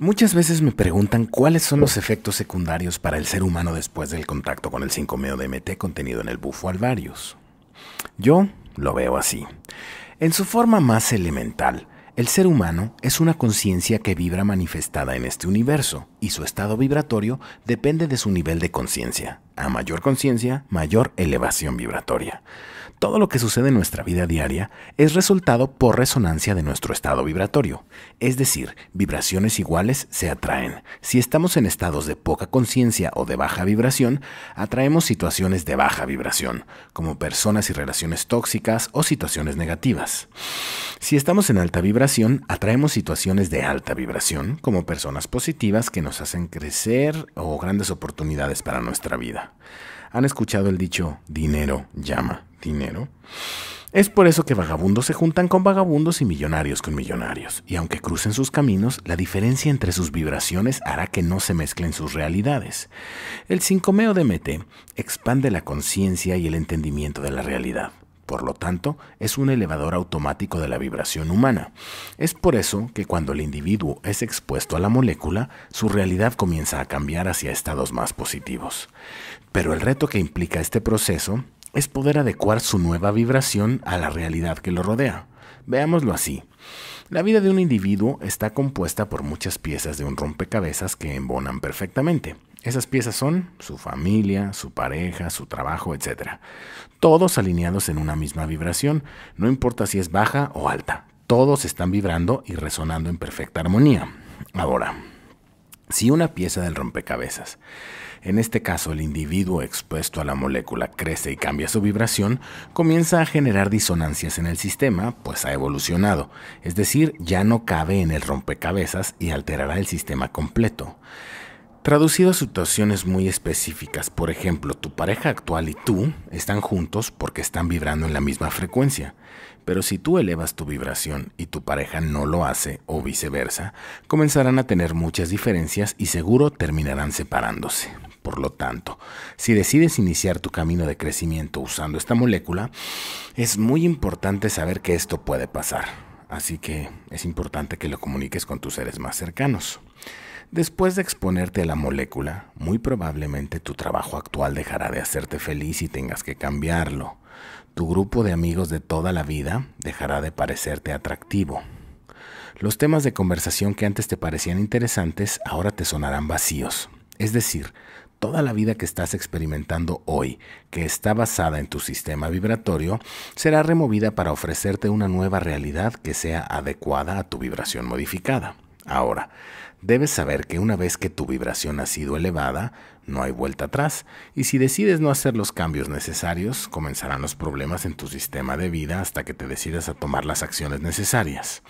Muchas veces me preguntan cuáles son los efectos secundarios para el ser humano después del contacto con el 5-MeO-DMT contenido en el bufo alvarius. Yo lo veo así. En su forma más elemental, el ser humano es una conciencia que vibra manifestada en este universo y su estado vibratorio depende de su nivel de conciencia. A mayor conciencia, mayor elevación vibratoria. Todo lo que sucede en nuestra vida diaria es resultado por resonancia de nuestro estado vibratorio, es decir, vibraciones iguales se atraen. Si estamos en estados de poca conciencia o de baja vibración, atraemos situaciones de baja vibración, como personas y relaciones tóxicas o situaciones negativas. Si estamos en alta vibración, atraemos situaciones de alta vibración, como personas positivas que nos hacen crecer o grandes oportunidades para nuestra vida. ¿Han escuchado el dicho dinero llama dinero? Es por eso que vagabundos se juntan con vagabundos y millonarios con millonarios, y aunque crucen sus caminos, la diferencia entre sus vibraciones hará que no se mezclen sus realidades. El sincomeo de Mete expande la conciencia y el entendimiento de la realidad. Por lo tanto, es un elevador automático de la vibración humana. Es por eso que cuando el individuo es expuesto a la molécula, su realidad comienza a cambiar hacia estados más positivos. Pero el reto que implica este proceso es poder adecuar su nueva vibración a la realidad que lo rodea. Veámoslo así. La vida de un individuo está compuesta por muchas piezas de un rompecabezas que embonan perfectamente. Esas piezas son su familia, su pareja, su trabajo, etc. Todos alineados en una misma vibración, no importa si es baja o alta, todos están vibrando y resonando en perfecta armonía. Ahora, si una pieza del rompecabezas, en este caso el individuo expuesto a la molécula crece y cambia su vibración, comienza a generar disonancias en el sistema, pues ha evolucionado, es decir, ya no cabe en el rompecabezas y alterará el sistema completo. Traducido a situaciones muy específicas, por ejemplo, tu pareja actual y tú están juntos porque están vibrando en la misma frecuencia, pero si tú elevas tu vibración y tu pareja no lo hace o viceversa, comenzarán a tener muchas diferencias y seguro terminarán separándose. Por lo tanto, si decides iniciar tu camino de crecimiento usando esta molécula, es muy importante saber que esto puede pasar, así que es importante que lo comuniques con tus seres más cercanos. Después de exponerte a la molécula, muy probablemente tu trabajo actual dejará de hacerte feliz y tengas que cambiarlo. Tu grupo de amigos de toda la vida dejará de parecerte atractivo. Los temas de conversación que antes te parecían interesantes ahora te sonarán vacíos. Es decir, toda la vida que estás experimentando hoy, que está basada en tu sistema vibratorio, será removida para ofrecerte una nueva realidad que sea adecuada a tu vibración modificada. Ahora, debes saber que una vez que tu vibración ha sido elevada, no hay vuelta atrás, y si decides no hacer los cambios necesarios, comenzarán los problemas en tu sistema de vida hasta que te decidas a tomar las acciones necesarias.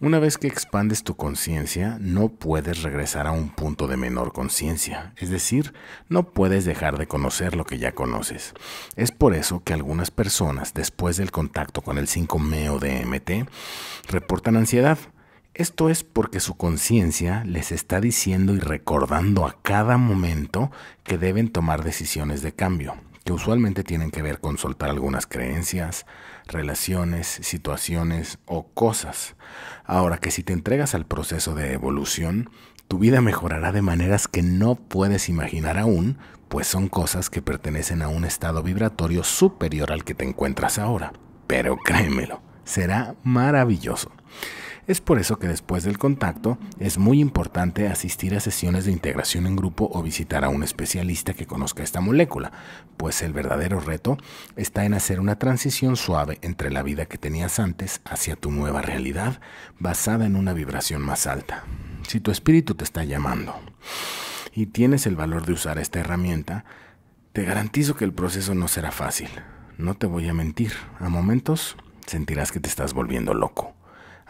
Una vez que expandes tu conciencia, no puedes regresar a un punto de menor conciencia, es decir, no puedes dejar de conocer lo que ya conoces. Es por eso que algunas personas, después del contacto con el 5-MeO-DMT, reportan ansiedad, esto es porque su conciencia les está diciendo y recordando a cada momento que deben tomar decisiones de cambio, que usualmente tienen que ver con soltar algunas creencias, relaciones, situaciones o cosas. Ahora que si te entregas al proceso de evolución, tu vida mejorará de maneras que no puedes imaginar aún, pues son cosas que pertenecen a un estado vibratorio superior al que te encuentras ahora. Pero créemelo, será maravilloso. Es por eso que después del contacto es muy importante asistir a sesiones de integración en grupo o visitar a un especialista que conozca esta molécula, pues el verdadero reto está en hacer una transición suave entre la vida que tenías antes hacia tu nueva realidad basada en una vibración más alta. Si tu espíritu te está llamando y tienes el valor de usar esta herramienta, te garantizo que el proceso no será fácil. No te voy a mentir, a momentos sentirás que te estás volviendo loco.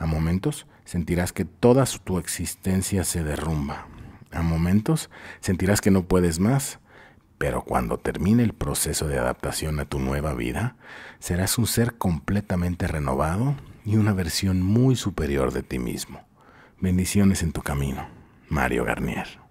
A momentos sentirás que toda tu existencia se derrumba. A momentos sentirás que no puedes más, pero cuando termine el proceso de adaptación a tu nueva vida, serás un ser completamente renovado y una versión muy superior de ti mismo. Bendiciones en tu camino. Mario Garnier.